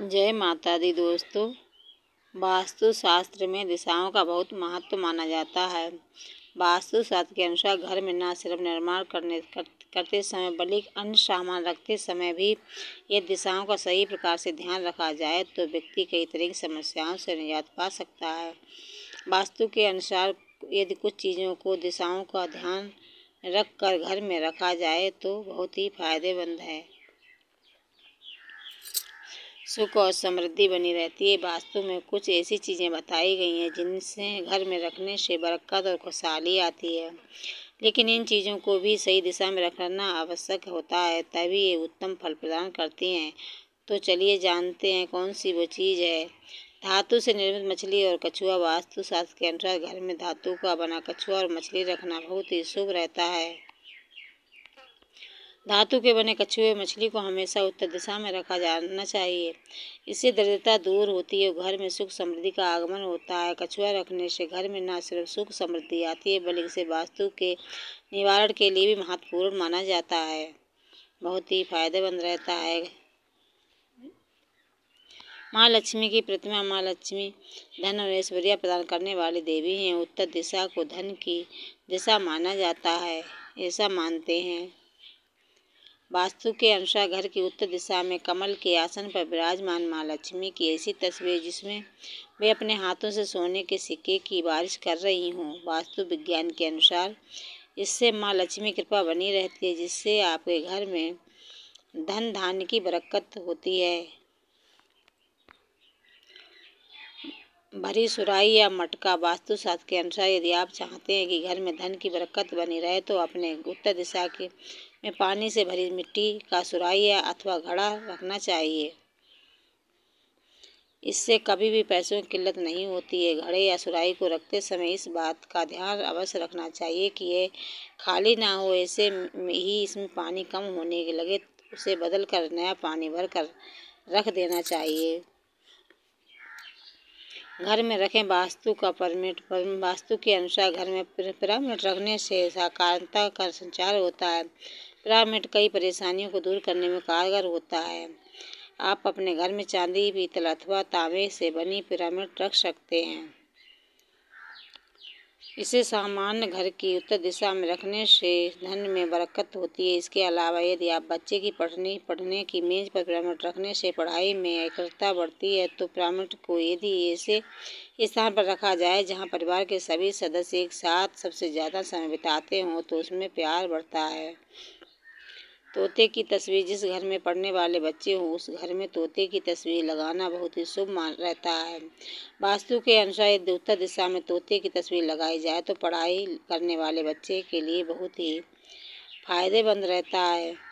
जय माता दी दोस्तों वास्तु शास्त्र में दिशाओं का बहुत महत्व माना जाता है वास्तु शास्त्र के अनुसार घर में न सिर्फ निर्माण करने कर, करते समय बल्कि अन्य सामान रखते समय भी ये दिशाओं का सही प्रकार से ध्यान रखा जाए तो व्यक्ति कई तरह की समस्याओं से निजात पा सकता है वास्तु के अनुसार यदि कुछ चीज़ों को दिशाओं का ध्यान रख कर घर में रखा जाए तो बहुत ही फायदेमंद है सुख और समृद्धि बनी रहती है वास्तु में कुछ ऐसी चीज़ें बताई गई हैं जिनसे घर में रखने से बरकत और खुशहाली आती है लेकिन इन चीज़ों को भी सही दिशा में रखना आवश्यक होता है तभी ये उत्तम फल प्रदान करती हैं तो चलिए जानते हैं कौन सी वो चीज़ है धातु से निर्मित मछली और कछुआ वास्तुशास्त्र के अनुसार घर में धातु का बना कछुआ और मछली रखना बहुत ही शुभ रहता है धातु के बने कछुए मछली को हमेशा उत्तर दिशा में रखा जाना चाहिए इससे दरिद्रता दूर होती है घर में सुख समृद्धि का आगमन होता है कछुआ रखने से घर में न सिर्फ सुख समृद्धि आती है बल्कि इसे वास्तु के निवारण के लिए भी महत्वपूर्ण माना जाता है बहुत ही फायदेमंद रहता है माँ लक्ष्मी की प्रतिमा माँ लक्ष्मी धन और ऐश्वर्या प्रदान करने वाली देवी हैं उत्तर दिशा को धन की दिशा माना जाता है ऐसा मानते हैं वास्तु के अनुसार घर की उत्तर दिशा में कमल के आसन पर विराजमान माँ लक्ष्मी की ऐसी तस्वीर जिसमें वे अपने हाथों से सोने के सिक्के की बारिश कर रही हों वास्तु विज्ञान के अनुसार इससे माँ लक्ष्मी कृपा बनी रहती है जिससे आपके घर में धन धान्य की बरकत होती है भरी सुराई या मटका वास्तुशास्त्र के अनुसार यदि आप चाहते हैं कि घर में धन की बरकत बनी रहे तो अपने उत्तर दिशा के में पानी से भरी मिट्टी का सुराही अथवा घड़ा रखना चाहिए इससे कभी भी पैसों की किल्लत नहीं होती है घड़े या सुराही को रखते समय इस बात का ध्यान अवश्य रखना चाहिए कि यह खाली ना हो ऐसे ही इसमें पानी कम होने के लगे उसे बदल कर नया पानी भर कर रख देना चाहिए घर में रखें वास्तु का परमिट वास्तु के अनुसार घर में पिरामिड रखने से साकारता का संचार होता है पिरामिड कई परेशानियों को दूर करने में कारगर होता है आप अपने घर में चांदी पीतल अथवा तांबे से बनी पिरामिड रख सकते हैं इसे सामान्य घर की उत्तर दिशा में रखने से धन में बरकत होती है इसके अलावा यदि आप बच्चे की पढ़ने पढ़ने की मेज़ पर पिरामिड रखने से पढ़ाई में एकता बढ़ती है तो पिरामिड को यदि ऐसे स्थान पर रखा जाए जहाँ परिवार के सभी सदस्य एक साथ सबसे ज़्यादा समय बिताते हों तो उसमें प्यार बढ़ता है तोते की तस्वीर जिस घर में पढ़ने वाले बच्चे हों उस घर में तोते की तस्वीर लगाना बहुत ही शुभ मान रहता है वास्तु के अनुसार यदि उत्तर दिशा में तोते की तस्वीर लगाई जाए तो पढ़ाई करने वाले बच्चे के लिए बहुत ही फायदेमंद रहता है